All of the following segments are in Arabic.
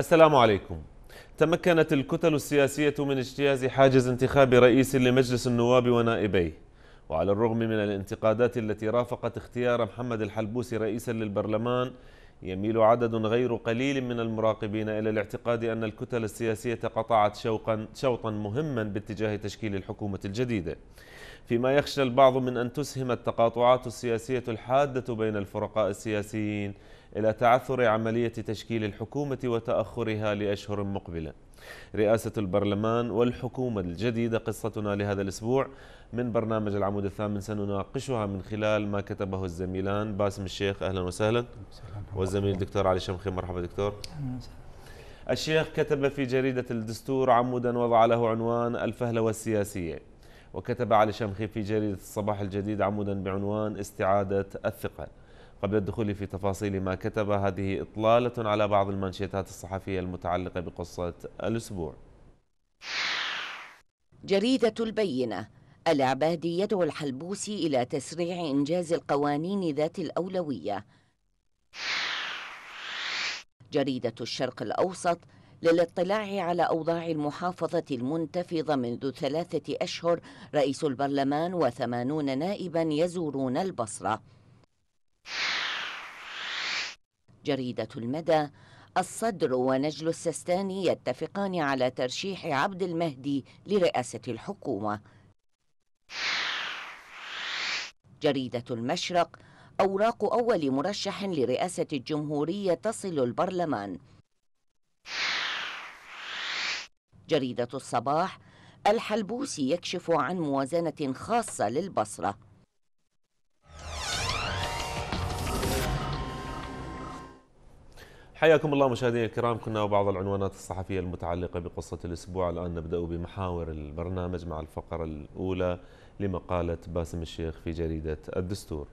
السلام عليكم تمكنت الكتل السياسية من اجتياز حاجز انتخاب رئيس لمجلس النواب ونائبيه وعلى الرغم من الانتقادات التي رافقت اختيار محمد الحلبوسي رئيسا للبرلمان يميل عدد غير قليل من المراقبين إلى الاعتقاد أن الكتل السياسية قطعت شوقا شوطا مهما باتجاه تشكيل الحكومة الجديدة فيما يخشى البعض من أن تسهم التقاطعات السياسية الحادة بين الفرقاء السياسيين إلى تعثر عملية تشكيل الحكومة وتأخرها لأشهر مقبلة رئاسة البرلمان والحكومة الجديدة قصتنا لهذا الأسبوع من برنامج العمود الثامن سنناقشها من خلال ما كتبه الزميلان باسم الشيخ أهلا وسهلا والزميل الدكتور علي شمخي مرحبا دكتور الشيخ كتب في جريدة الدستور عمودا وضع له عنوان الفهلوة السياسية وكتب علي شمخي في جريدة الصباح الجديد عمودا بعنوان استعادة الثقة قبل الدخول في تفاصيل ما كتب هذه إطلالة على بعض المنشطات الصحفية المتعلقة بقصة الأسبوع جريدة البينة العبادي يدعو الحلبوسي إلى تسريع إنجاز القوانين ذات الأولوية جريدة الشرق الأوسط للاطلاع على أوضاع المحافظة المنتفضة منذ ثلاثة أشهر رئيس البرلمان وثمانون نائبا يزورون البصرة جريدة المدى الصدر ونجل السستاني يتفقان على ترشيح عبد المهدي لرئاسة الحكومة جريدة المشرق أوراق أول مرشح لرئاسة الجمهورية تصل البرلمان جريدة الصباح الحلبوسي يكشف عن موازنة خاصة للبصرة حياكم الله مشاهدينا الكرام كنا وبعض العنوانات الصحفية المتعلقة بقصة الأسبوع الآن نبدأ بمحاور البرنامج مع الفقرة الأولى لمقالة باسم الشيخ في جريدة الدستور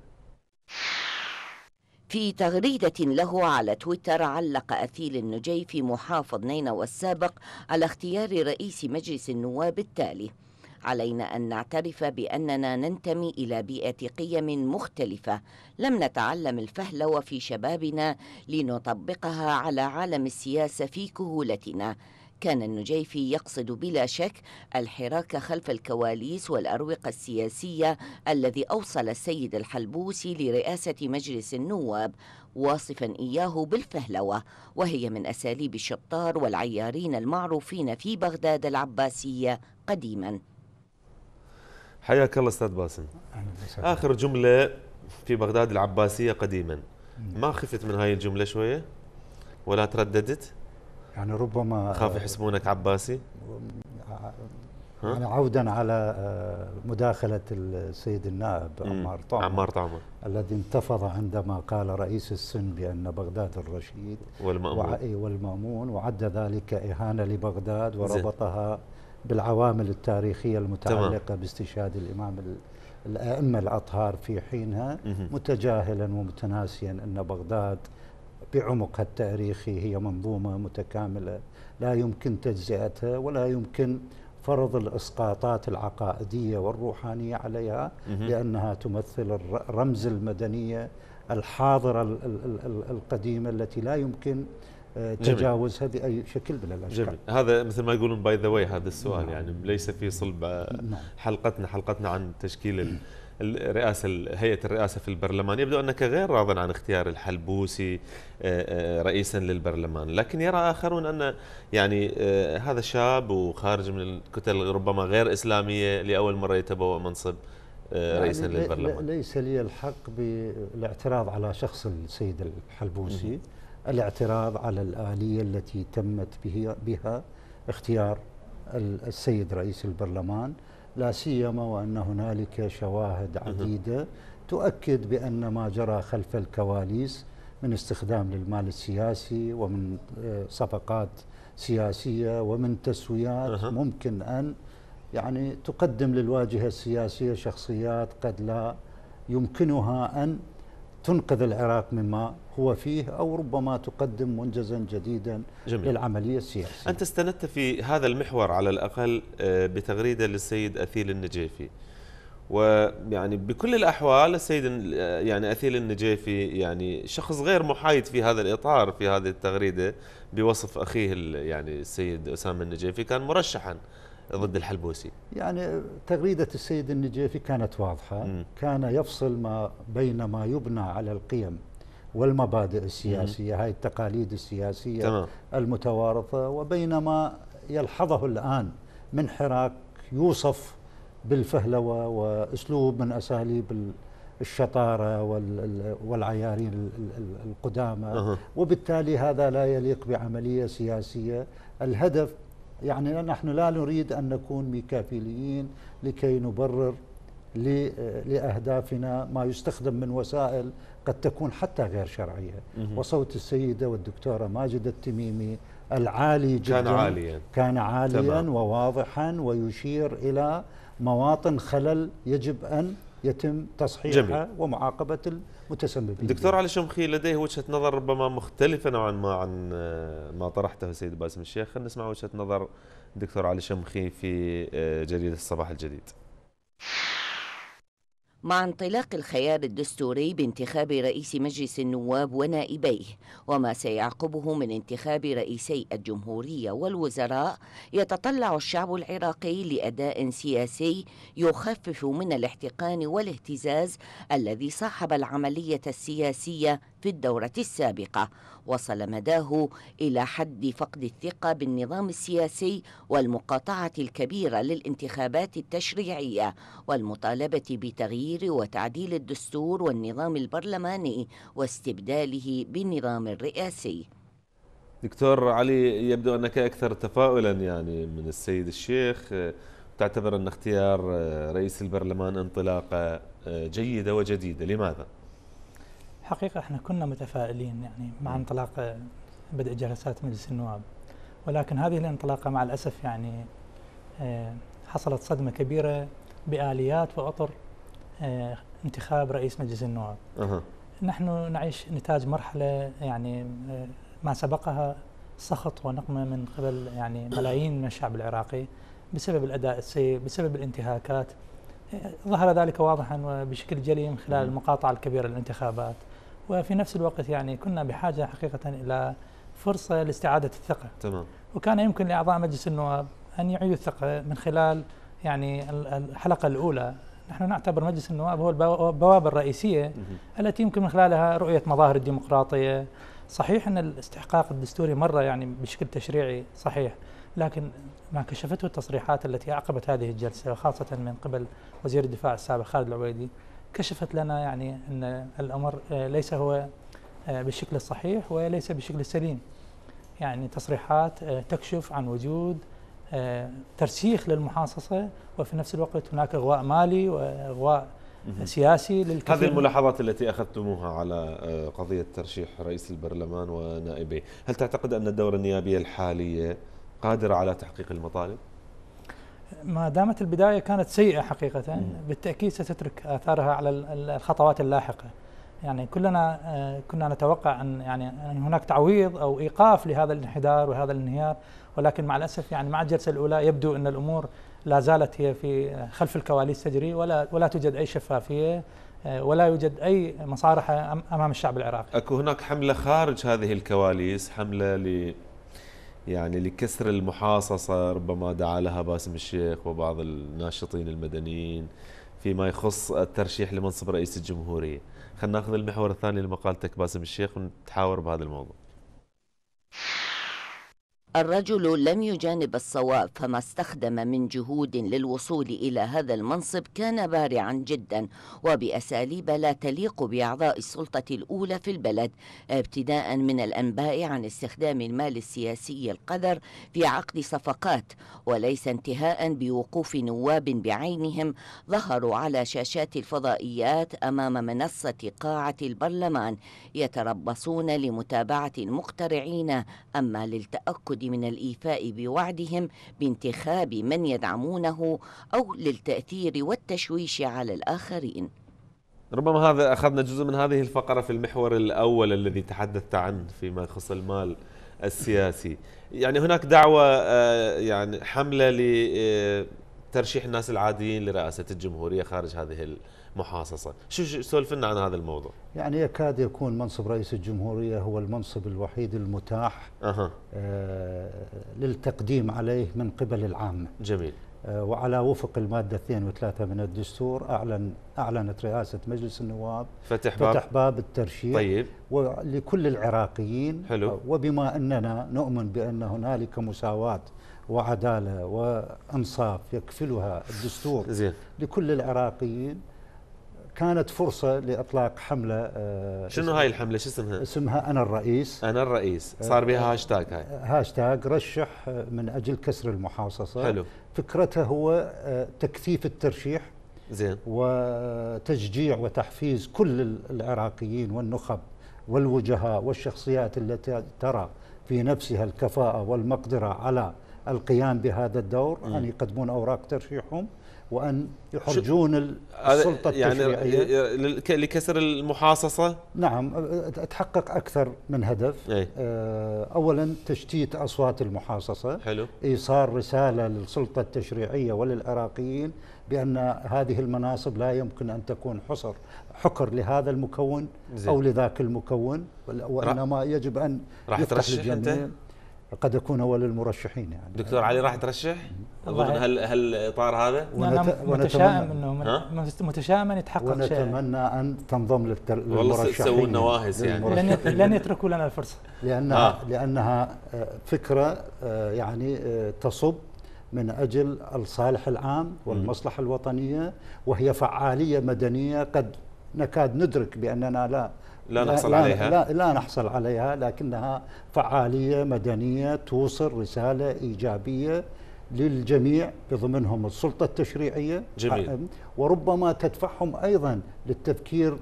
في تغريدة له على تويتر علق أثيل النجي في محافظ نينوى السابق على اختيار رئيس مجلس النواب التالي علينا أن نعترف بأننا ننتمي إلى بيئة قيم مختلفة لم نتعلم الفهلوة في شبابنا لنطبقها على عالم السياسة في كهولتنا كان النجيفي يقصد بلا شك الحراك خلف الكواليس والأروقة السياسية الذي أوصل السيد الحلبوسي لرئاسة مجلس النواب واصفا إياه بالفهلوة وهي من أساليب الشطار والعيارين المعروفين في بغداد العباسية قديماً حياك الله استاذ باسم اخر جمله في بغداد العباسيه قديما ما خفت من هاي الجمله شويه ولا ترددت يعني ربما آه، خاف يحسبونك عباسي آه، يعني عودا على آه، مداخلة السيد النائب عمار طعمر عمار طعمر الذي انتفض عندما قال رئيس السن بأن بغداد الرشيد والمأمون والمأمون وعد ذلك إهانة لبغداد وربطها زي. بالعوامل التاريخية المتعلقة تمام. باستشهاد الإمام الأئمة الأطهار في حينها متجاهلا ومتناسيا أن بغداد بعمقها التاريخي هي منظومة متكاملة لا يمكن تجزئتها ولا يمكن فرض الإسقاطات العقائدية والروحانية عليها لأنها تمثل رمز المدنية الحاضرة القديمة التي لا يمكن تجاوزها باي شكل من الاشكال جميل هذا مثل ما يقولون باي ذا واي هذا السؤال يعني نعم. يعني ليس في صلب آه، نعم. حلقتنا حلقتنا عن تشكيل الرئاسه هيئه الرئاسه في البرلمان يبدو انك غير راض عن اختيار الحلبوسي آه، آه، رئيسا للبرلمان لكن يرى اخرون ان يعني هذا شاب وخارج من الكتل ربما غير اسلاميه لاول مره يتبوأ منصب يعني رئيسا يعني للبرلمان ليس لي الحق بالاعتراض على شخص السيد الحلبوسي -م. الاعتراض على الآلية التي تمت به بها اختيار السيد رئيس البرلمان لا سيما وأن هنالك شواهد عديدة تؤكد بأن ما جرى خلف الكواليس من استخدام للمال السياسي ومن آه، صفقات سياسية ومن تسويات ممكن أن يعني تقدم للواجهة السياسية شخصيات قد لا يمكنها أن تنقذ العراق مما هو فيه أو ربما تقدم منجزا جديدا جميل. للعملية السياسية أنت استندت في هذا المحور على الأقل آه، بتغريدة للسيد أثيل النجيفي ويعني بكل الأحوال السيد آه، يعني أثيل النجيفي يعني شخص غير محايد في هذا الإطار في هذه التغريدة بوصف أخيه يعني السيد أسامة النجيفي كان مرشحا ضد الحلبوسي يعني تغريدة السيد النجيفي كانت واضحة م. كان يفصل ما بين ما يبنى على القيم والمبادئ السياسية م. هاي التقاليد السياسية تمام. المتوارثة وبين ما يلحظه الآن من حراك يوصف بالفهلوة وأسلوب من أساليب الشطارة والعيارين القدامى أه. وبالتالي هذا لا يليق بعملية سياسية الهدف يعني نحن لا نريد أن نكون ميكافيليين لكي نبرر لأهدافنا ما يستخدم من وسائل قد تكون حتى غير شرعية وصوت السيدة والدكتورة ماجدة التميمي العالي جدا كان عاليا كان عاليا تمام. وواضحا ويشير إلى مواطن خلل يجب أن يتم تصحيحها جميل. ومعاقبة المتسببين دكتور علي شمخي لديه وجهة نظر ربما مختلفة نوعا ما عن آه، ما طرحته سيد باسم الشيخ خلينا نسمع وجهة نظر دكتور علي شمخي في آه، جريدة الصباح الجديد مع انطلاق الخيار الدستوري بانتخاب رئيس مجلس النواب ونائبيه وما سيعقبه من انتخاب رئيسي الجمهورية والوزراء يتطلع الشعب العراقي لأداء سياسي يخفف من الاحتقان والاهتزاز الذي صاحب العملية السياسية في الدورة السابقة وصل مداه إلى حد فقد الثقة بالنظام السياسي والمقاطعة الكبيرة للانتخابات التشريعية والمطالبة بتغيير وتعديل الدستور والنظام البرلماني واستبداله بنظام رئاسي دكتور علي يبدو أنك أكثر تفاؤلا يعني من السيد الشيخ تعتبر أن اختيار رئيس البرلمان انطلاقة جيدة وجديدة لماذا؟ الحقيقة احنا كنا متفائلين يعني مع انطلاق بدء جلسات مجلس النواب ولكن هذه الانطلاقة مع الأسف يعني آه، حصلت صدمة كبيرة بآليات وأطر آه، انتخاب رئيس مجلس النواب أه. نحن نعيش نتاج مرحلة يعني آه، ما سبقها سخط ونقمة من قبل يعني ملايين من الشعب العراقي بسبب الأداء السيء بسبب الانتهاكات ظهر ذلك واضحا وبشكل جلي من خلال المقاطعة الكبيرة للانتخابات وفي نفس الوقت يعني كنا بحاجه حقيقه الى فرصه لاستعاده الثقه تمام وكان يمكن لاعضاء مجلس النواب ان يعيدوا الثقه من خلال يعني الحلقه الاولى نحن نعتبر مجلس النواب هو البوابه الرئيسيه التي يمكن من خلالها رؤيه مظاهر الديمقراطيه صحيح ان الاستحقاق الدستوري مره يعني بشكل تشريعي صحيح لكن ما كشفته التصريحات التي اعقبت هذه الجلسه خاصه من قبل وزير الدفاع السابق خالد العبيدي كشفت لنا يعني أن الأمر آه، ليس هو آه، بالشكل الصحيح وليس بالشكل السليم يعني تصريحات آه، تكشف عن وجود ترسيخ للمحاصصة وفي نفس الوقت هناك إغواء مالي وإغواء سياسي للكثير هذه الملاحظات التي أخذتموها على قضية ترشيح رئيس البرلمان ونائبيه هل تعتقد أن الدورة النيابية الحالية قادرة على تحقيق المطالب؟ ما دامت البداية كانت سيئة حقيقة بالتأكيد ستترك آثارها على الخطوات اللاحقة يعني كلنا آه، كنا نتوقع أن يعني أن هناك تعويض أو إيقاف لهذا الانحدار وهذا الانهيار ولكن مع الأسف يعني مع الجلسة الأولى يبدو أن الأمور لا زالت هي في خلف الكواليس تجري ولا ولا توجد أي شفافية آه، ولا يوجد أي مصارحة أمام الشعب العراقي أكو هناك حملة خارج هذه الكواليس حملة ل يعني لكسر المحاصصة ربما دعا لها باسم الشيخ وبعض الناشطين المدنيين فيما يخص الترشيح لمنصب رئيس الجمهورية خلنا ناخذ المحور الثاني لمقالتك باسم الشيخ ونتحاور بهذا الموضوع الرجل لم يجانب الصواب فما استخدم من جهود للوصول إلى هذا المنصب كان بارعا جدا وبأساليب لا تليق بأعضاء السلطة الأولى في البلد ابتداء من الأنباء عن استخدام المال السياسي القذر في عقد صفقات وليس انتهاء بوقوف نواب بعينهم ظهروا على شاشات الفضائيات أمام منصة قاعة البرلمان يتربصون لمتابعة المقترعين أما للتأكد من الإيفاء بوعدهم بانتخاب من يدعمونه أو للتأثير والتشويش على الآخرين ربما هذا أخذنا جزء من هذه الفقرة في المحور الأول الذي تحدثت عنه فيما يخص المال السياسي يعني هناك دعوة آه، يعني حملة آه، ترشيح الناس العاديين لرئاسة الجمهورية خارج هذه المحاصصة شو سولف لنا عن هذا الموضوع يعني يكاد يكون منصب رئيس الجمهورية هو المنصب الوحيد المتاح أه. آه للتقديم عليه من قبل العامة جميل آه وعلى وفق المادة 2 و3 من الدستور أعلن أعلنت رئاسة مجلس النواب فتح باب, فتح باب الترشيح طيب ولكل العراقيين حلو. آه، وبما أننا نؤمن بأن هنالك مساواة وعدالة وأنصاف يكفلها الدستور زين. لكل العراقيين كانت فرصة لإطلاق حملة آه، شنو هاي الحملة شو اسمها؟ اسمها أنا الرئيس أنا الرئيس صار بها هاشتاج هاي آه، هاشتاج رشح من أجل كسر المحاصصة حلو فكرتها هو آه، تكثيف الترشيح زين وتشجيع وتحفيز كل العراقيين والنخب والوجهاء والشخصيات التي ترى في نفسها الكفاءة والمقدرة على القيام بهذا الدور م. أن يقدمون أوراق ترشيحهم وأن يحرجون السلطة يعني التشريعية لكسر المحاصصة نعم تحقق أكثر من هدف أي. آه، أولا تشتيت أصوات المحاصصة حلو. إيصال رسالة للسلطة التشريعية وللعراقيين بأن هذه المناصب لا يمكن أن تكون حصر حكر لهذا المكون زي. أو لذاك المكون وإنما يجب أن راح ترشح أنت؟ قد اكون اول المرشحين يعني دكتور علي راح ترشح ضمن هالاطار هذا؟ ونت... متشائم انه متشائم ان يتحقق شيء ونتمنى ان تنضم للمرشحين والله تسوون نواهز يعني لن, لن يتركوا لنا الفرصه لانها آه. لانها آه، فكره آه، يعني آه، تصب من اجل الصالح العام والمصلحه الوطنيه وهي فعاليه مدنيه قد نكاد ندرك باننا لا لا نحصل لا عليها لا, لا نحصل عليها لكنها فعالية مدنية توصل رسالة إيجابية للجميع بضمنهم السلطة التشريعية جميل. وربما تدفعهم أيضا للتفكير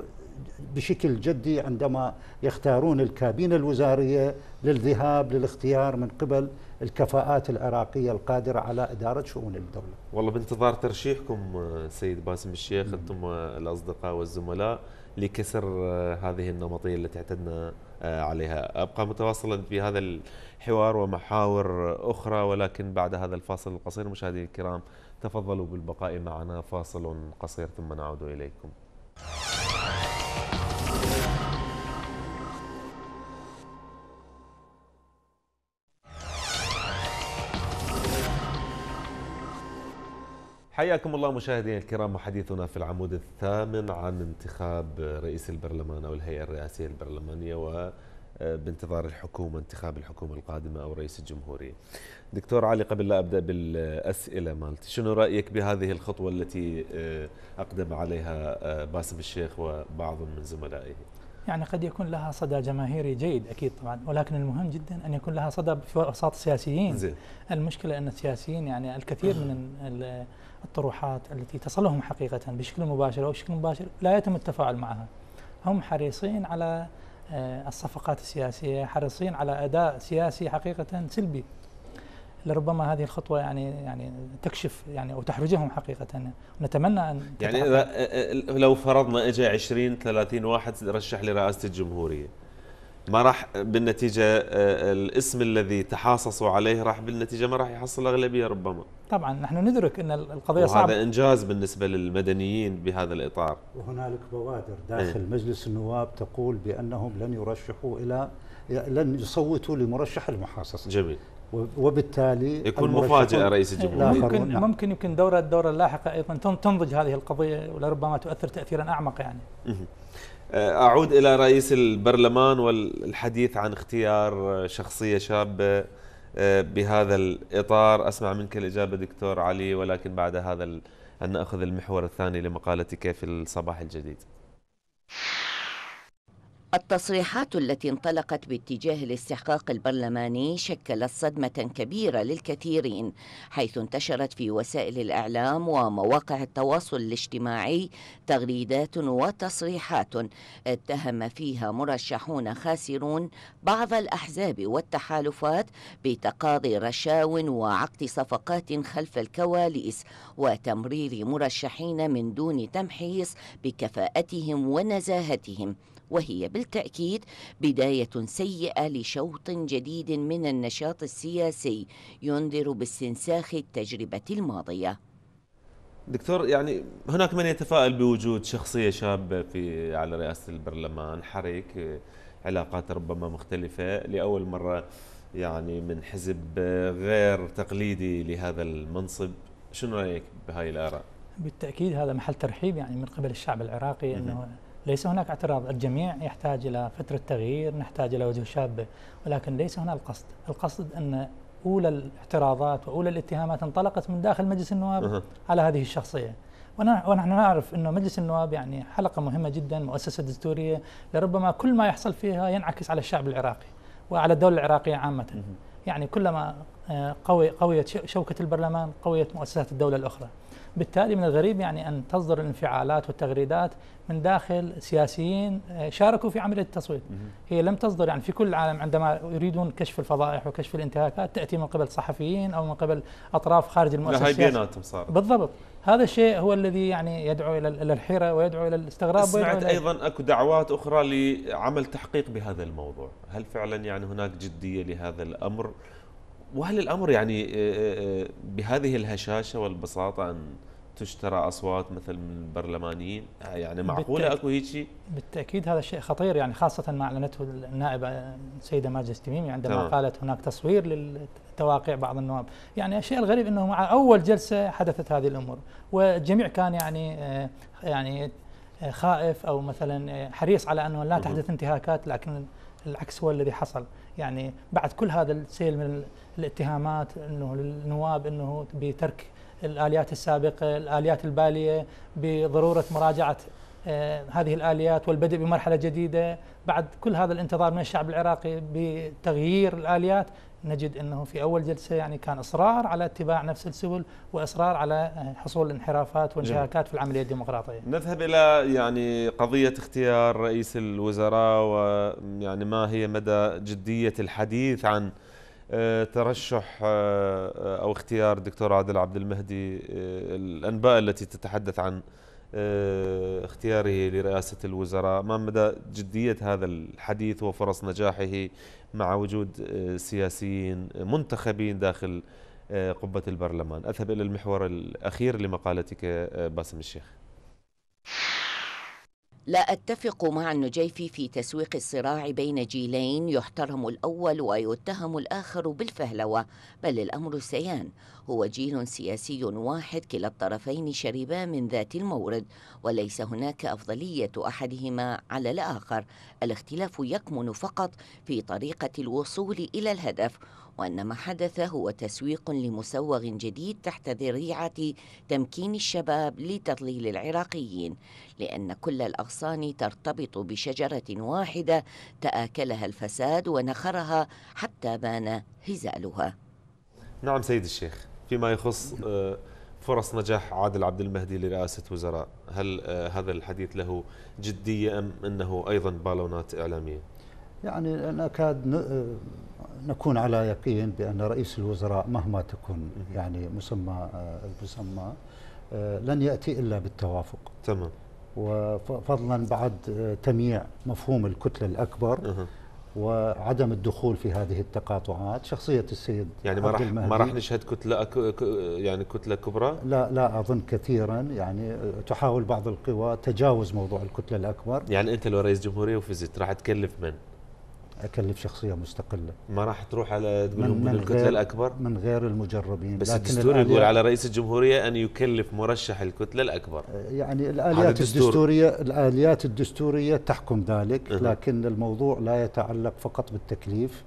بشكل جدي عندما يختارون الكابينة الوزارية للذهاب للاختيار من قبل الكفاءات العراقية القادرة على إدارة شؤون الدولة والله بانتظار ترشيحكم آه، سيد باسم الشيخ أنتم آه، الأصدقاء والزملاء لكسر آه، هذه النمطيه التي اعتدنا آه، عليها ابقى متواصلا في هذا الحوار ومحاور اخرى ولكن بعد هذا الفاصل القصير مشاهدينا الكرام تفضلوا بالبقاء معنا فاصل قصير ثم نعود اليكم حياكم الله مشاهدينا الكرام وحديثنا في العمود الثامن عن انتخاب رئيس البرلمان او الهيئه الرئاسيه البرلمانيه وبانتظار آه، الحكومه انتخاب الحكومه القادمه او رئيس الجمهوريه. دكتور علي قبل لا ابدا بالاسئله مالتي، شنو رايك بهذه الخطوه التي آه، اقدم عليها آه، باسم الشيخ وبعض من زملائه؟ يعني قد يكون لها صدى جماهيري جيد اكيد طبعا ولكن المهم جدا ان يكون لها صدى في اوساط السياسيين زي. المشكله ان السياسيين يعني الكثير من الطروحات التي تصلهم حقيقه بشكل مباشر او بشكل مباشر لا يتم التفاعل معها هم حريصين على آه، الصفقات السياسيه حريصين على اداء سياسي حقيقه سلبي لربما هذه الخطوه يعني يعني تكشف يعني او تحرجهم حقيقه نتمنى ان يعني اذا لو فرضنا اجى 20 30 واحد رشح لرئاسه الجمهوريه ما راح بالنتيجه الاسم الذي تحاصصوا عليه راح بالنتيجه ما راح يحصل اغلبيه ربما طبعا نحن ندرك ان القضيه وهذا صعبه وهذا انجاز بالنسبه للمدنيين بهذا الاطار وهنالك بوادر إيه. داخل مجلس النواب تقول بانهم لن يرشحوا الى لن يصوتوا لمرشح المحاصصه جميل وبالتالي يكون مفاجاه رئيس الجمهوريه ممكن نعم. ممكن يمكن دوره الدوره اللاحقه ايضا تنضج هذه القضيه ولربما تؤثر تاثيرا اعمق يعني آه، اعود الى رئيس البرلمان والحديث عن اختيار شخصيه شابه آه، بهذا الاطار اسمع منك الاجابه دكتور علي ولكن بعد هذا ان ناخذ المحور الثاني لمقالتك في الصباح الجديد التصريحات التي انطلقت باتجاه الاستحقاق البرلماني شكلت صدمة كبيرة للكثيرين حيث انتشرت في وسائل الإعلام ومواقع التواصل الاجتماعي تغريدات وتصريحات اتهم فيها مرشحون خاسرون بعض الأحزاب والتحالفات بتقاضي رشاو وعقد صفقات خلف الكواليس وتمرير مرشحين من دون تمحيص بكفاءتهم ونزاهتهم وهي بال بالتأكيد بداية سيئة لشوط جديد من النشاط السياسي ينذر باستنساخ التجربة الماضية دكتور يعني هناك من يتفائل بوجود شخصية شابة في على رئاسة البرلمان حريك علاقات ربما مختلفة لأول مرة يعني من حزب غير تقليدي لهذا المنصب شنو رأيك بهاي الآراء؟ بالتأكيد هذا محل ترحيب يعني من قبل الشعب العراقي أنه ليس هناك اعتراض الجميع يحتاج إلى فترة تغيير نحتاج إلى وجه شابة ولكن ليس هنا القصد القصد أن أولى الاعتراضات وأولى الاتهامات انطلقت من داخل مجلس النواب على هذه الشخصية ونحن نعرف أنه مجلس النواب يعني حلقة مهمة جدا مؤسسة دستورية لربما كل ما يحصل فيها ينعكس على الشعب العراقي وعلى الدولة العراقية عامة يعني كلما آه، قوي قويت شوكة البرلمان قويت مؤسسات الدولة الأخرى بالتالي من الغريب يعني أن تصدر الانفعالات والتغريدات من داخل سياسيين آه، شاركوا في عملية التصويت هي لم تصدر يعني في كل العالم عندما يريدون كشف الفضائح وكشف الانتهاكات تأتي من قبل صحفيين أو من قبل أطراف خارج المؤسسات هاي صار بالضبط هذا الشيء هو الذي يعني يدعو الى الحيره ويدعو الى الاستغراب سمعت ايضا اكو دعوات اخرى لعمل تحقيق بهذا الموضوع، هل فعلا يعني هناك جديه لهذا الامر؟ وهل الامر يعني آه، آه، آه، بهذه الهشاشه والبساطه ان تشترى اصوات مثل من البرلمانيين يعني معقوله اكو هيك شيء؟ بالتاكيد هذا الشيء خطير يعني خاصه ما اعلنته النائبه السيده ماجد التميمي عندما طبعا. قالت هناك تصوير للتواقيع بعض النواب، يعني الشيء الغريب انه مع اول جلسه حدثت هذه الامور والجميع كان يعني يعني خائف او مثلا حريص على انه لا تحدث انتهاكات لكن العكس هو الذي حصل. يعني بعد كل هذا السيل من الاتهامات انه للنواب انه بترك الاليات السابقه، الاليات الباليه، بضروره مراجعه آه، هذه الاليات والبدء بمرحله جديده، بعد كل هذا الانتظار من الشعب العراقي بتغيير الاليات نجد أنه في أول جلسة يعني كان إصرار على اتباع نفس السبل وإصرار على آه، حصول انحرافات وانشهاكات في العملية الديمقراطية نذهب إلى يعني قضية اختيار رئيس الوزراء ويعني ما هي مدى جدية الحديث عن آه، ترشح آه، أو اختيار دكتور عادل عبد المهدي الأنباء التي تتحدث عن آه، اختياره لرئاسة الوزراء ما مدى جدية هذا الحديث وفرص نجاحه مع وجود آه، سياسيين آه، منتخبين داخل قبة البرلمان أذهب إلى المحور الأخير لمقالتك باسم الشيخ لا أتفق مع النجيفي في تسويق الصراع بين جيلين يحترم الأول ويتهم الآخر بالفهلوة بل الأمر سيان هو جيل سياسي واحد كلا الطرفين شربا من ذات المورد وليس هناك أفضلية أحدهما على الآخر الاختلاف يكمن فقط في طريقة الوصول إلى الهدف وأن ما حدث هو تسويق لمسوغ جديد تحت ذريعة تمكين الشباب لتضليل العراقيين لأن كل الأغصان ترتبط بشجرة واحدة تآكلها الفساد ونخرها حتى بان هزالها نعم سيد الشيخ فيما يخص آه، فرص نجاح عادل عبد المهدي لرئاسة وزراء هل آه، هذا الحديث له جدية أم أنه أيضا بالونات إعلامية؟ يعني نكاد آه، نكون على يقين بأن رئيس الوزراء مهما تكون يعني مسمى المسمى لن يأتي إلا بالتوافق تمام وفضلا بعد تمييع مفهوم الكتلة الأكبر أه. وعدم الدخول في هذه التقاطعات شخصية السيد يعني ما راح ما راح نشهد كتلة يعني كتلة كبرى؟ لا لا أظن كثيرا يعني تحاول بعض القوى تجاوز موضوع الكتلة الأكبر يعني أنت لو رئيس جمهورية وفزت راح تكلف من؟ اكلف شخصيه مستقله ما راح تروح على من, من الكتله الاكبر من غير المجربين بس الدستور يقول على رئيس الجمهوريه ان يكلف مرشح الكتله الاكبر آه، يعني الاليات الدستوريه الاليات الدستوريه تحكم ذلك أه. لكن الموضوع لا يتعلق فقط بالتكليف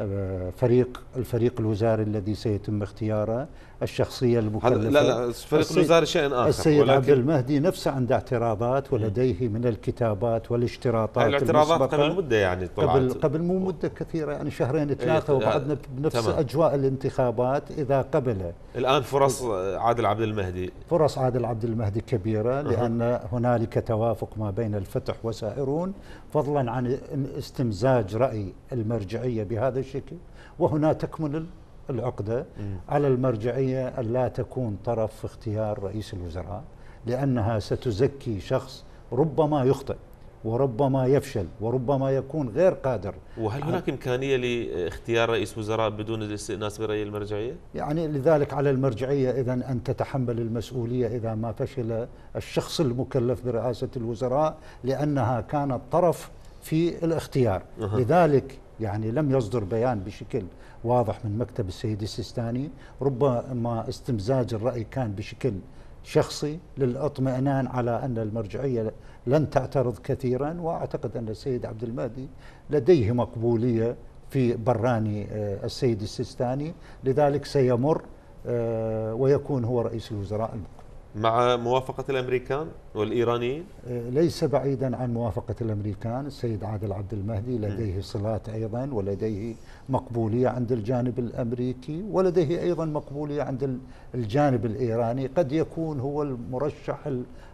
آه، فريق الفريق الوزاري الذي سيتم اختياره الشخصية المكلفة لا لا فريق الوزارة شيء آخر السيد عبد المهدي نفسه عنده اعتراضات ولديه من الكتابات والاشتراطات الاعتراضات قبل مدة يعني طلعت قبل, قبل مو مدة كثيرة يعني شهرين إيه، ثلاثة وبعدنا بنفس تمام. أجواء الانتخابات إذا قبله الآن فرص عادل عبد المهدي فرص عادل عبد المهدي كبيرة لأن أه. هنالك توافق ما بين الفتح وسائرون فضلا عن استمزاج رأي المرجعية بهذا الشكل وهنا تكمن العقدة على المرجعية لا تكون طرف في اختيار رئيس الوزراء لأنها ستزكي شخص ربما يخطئ وربما يفشل وربما يكون غير قادر وهل هناك إمكانية لاختيار رئيس وزراء بدون الاستئناس برأي المرجعية؟ يعني لذلك على المرجعية إذا أن تتحمل المسؤولية إذا ما فشل الشخص المكلف برئاسة الوزراء لأنها كانت طرف في الاختيار أه. لذلك يعني لم يصدر بيان بشكل واضح من مكتب السيد السيستاني ربما استمزاج الرأي كان بشكل شخصي للاطمئنان على أن المرجعية لن تعترض كثيرا وأعتقد أن السيد عبد المهدي لديه مقبولية في براني آه، السيد السيستاني لذلك سيمر آه، ويكون هو رئيس الوزراء المقبل مع موافقة الأمريكان والإيرانيين؟ آه، ليس بعيدا عن موافقة الأمريكان السيد عادل عبد المهدي لديه صلات أيضا ولديه مقبولية عند الجانب الأمريكي ولديه أيضا مقبولية عند الجانب الإيراني قد يكون هو المرشح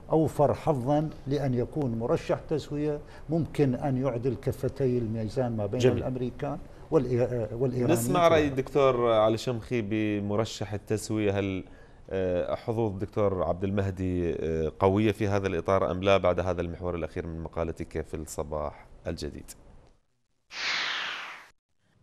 الأوفر حظا لأن يكون مرشح تسوية ممكن أن يعدل كفتي الميزان ما بين جميل. الأمريكان والإيرانيين نسمع رأي الدكتور علي شمخي بمرشح التسوية هل آه، حظوظ الدكتور عبد المهدي آه، قوية في هذا الإطار أم لا بعد هذا المحور الأخير من مقالتك في الصباح الجديد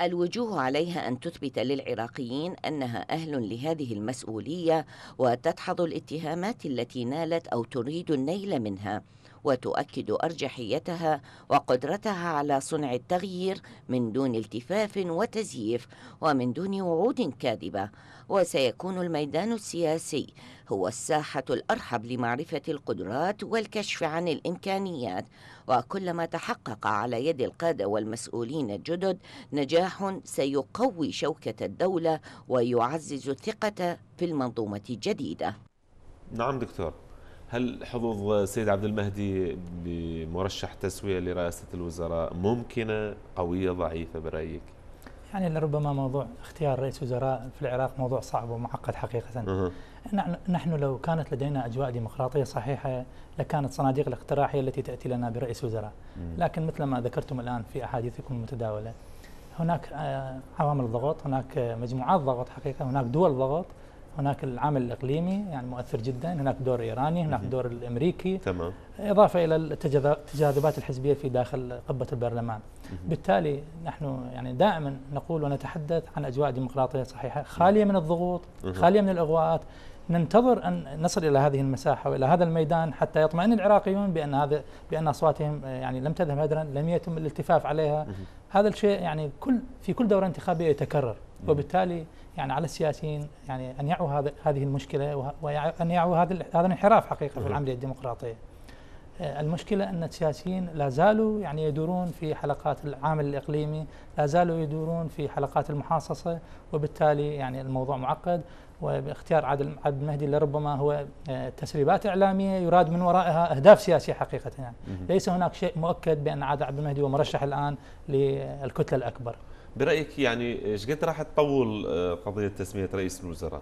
الوجوه عليها أن تثبت للعراقيين أنها أهل لهذه المسؤولية وتدحض الاتهامات التي نالت أو تريد النيل منها وتؤكد أرجحيتها وقدرتها على صنع التغيير من دون التفاف وتزييف ومن دون وعود كاذبة وسيكون الميدان السياسي هو الساحة الأرحب لمعرفة القدرات والكشف عن الإمكانيات وكلما تحقق على يد القادة والمسؤولين الجدد نجاح سيقوي شوكة الدولة ويعزز الثقة في المنظومة الجديدة نعم دكتور هل حظوظ السيد عبد المهدي بمرشح تسوية لرئاسة الوزراء ممكنة قوية ضعيفة برأيك؟ يعني لربما موضوع اختيار رئيس وزراء في العراق موضوع صعب ومعقد حقيقة أه. نحن لو كانت لدينا أجواء ديمقراطية صحيحة لكانت صناديق الاقتراع هي التي تأتي لنا برئيس وزراء أه. لكن مثل ما ذكرتم الآن في أحاديثكم المتداولة هناك آه، عوامل ضغط هناك آه، مجموعات ضغط حقيقة هناك دول ضغط هناك العامل الاقليمي يعني مؤثر جدا هناك دور ايراني هناك دور الامريكي تمام اضافه الى التجاذبات الحزبيه في داخل قبه البرلمان بالتالي نحن يعني دائما نقول ونتحدث عن اجواء ديمقراطيه صحيحه خاليه من الضغوط خاليه من الاغواءات ننتظر أن نصل إلى هذه المساحة وإلى هذا الميدان حتى يطمئن العراقيون بأن هذا بأن أصواتهم آه، يعني لم تذهب هدرا لم يتم الالتفاف عليها هذا الشيء يعني كل في كل دورة انتخابية يتكرر وبالتالي يعني على السياسيين يعني أن يعوا هذه المشكلة وأن يعوا هذا هذا الانحراف حقيقة في العملية الديمقراطية آه، المشكلة أن السياسيين لا زالوا يعني يدورون في حلقات العامل الإقليمي لا زالوا يدورون في حلقات المحاصصة وبالتالي يعني الموضوع معقد وباختيار عادل عبد المهدي لربما هو آه، تسريبات اعلاميه يراد من ورائها اهداف سياسيه حقيقه يعني ليس هناك شيء مؤكد بان عادل عبد المهدي هو مرشح الان للكتله الاكبر برايك يعني ايش قد راح تطول آه، قضيه تسميه رئيس الوزراء؟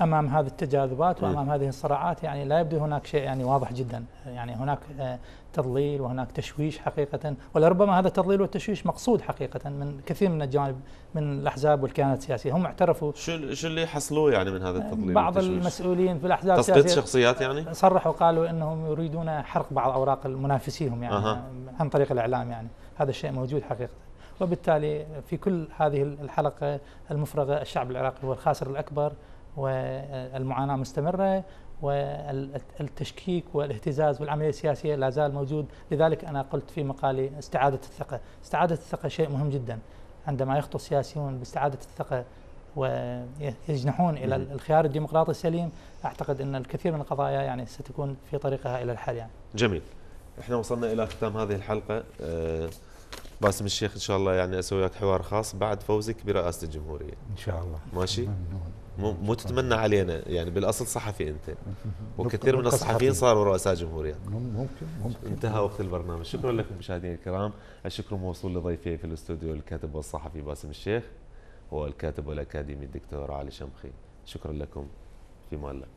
امام هذه التجاذبات إيه. وامام هذه الصراعات يعني لا يبدو هناك شيء يعني واضح جدا يعني هناك آه، تضليل وهناك تشويش حقيقه ولربما هذا التضليل والتشويش مقصود حقيقه من كثير من الجوانب من الاحزاب والكيانات السياسيه هم اعترفوا شو شو اللي حصلوه يعني من هذا التضليل بعض والتشويش. المسؤولين في الاحزاب تسقيط شخصيات يعني صرحوا قالوا انهم يريدون حرق بعض اوراق منافسيهم يعني أه. عن طريق الاعلام يعني هذا الشيء موجود حقيقه وبالتالي في كل هذه الحلقه المفرغه الشعب العراقي هو الخاسر الاكبر والمعاناة مستمرة والتشكيك والاهتزاز والعملية السياسية لا زال موجود لذلك أنا قلت في مقالي استعادة الثقة استعادة الثقة شيء مهم جدا عندما يخطو السياسيون باستعادة الثقة ويجنحون إلى الخيار الديمقراطي السليم أعتقد أن الكثير من القضايا يعني ستكون في طريقها إلى الحل يعني. جميل احنا وصلنا إلى ختام هذه الحلقة أه باسم الشيخ ان شاء الله يعني اسوي لك حوار خاص بعد فوزك برئاسه الجمهوريه ان شاء الله ماشي ممنون. نعم، نعم. مو, تتمنى علينا يعني بالاصل صحفي انت وكثير من الصحفيين صاروا رؤساء جمهوريات ممكن ممكن انتهى وقت البرنامج شكرا لكم مشاهدينا الكرام الشكر موصول لضيفي في الاستوديو الكاتب والصحفي باسم الشيخ والكاتب والاكاديمي الدكتور علي شمخي شكرا لكم في الله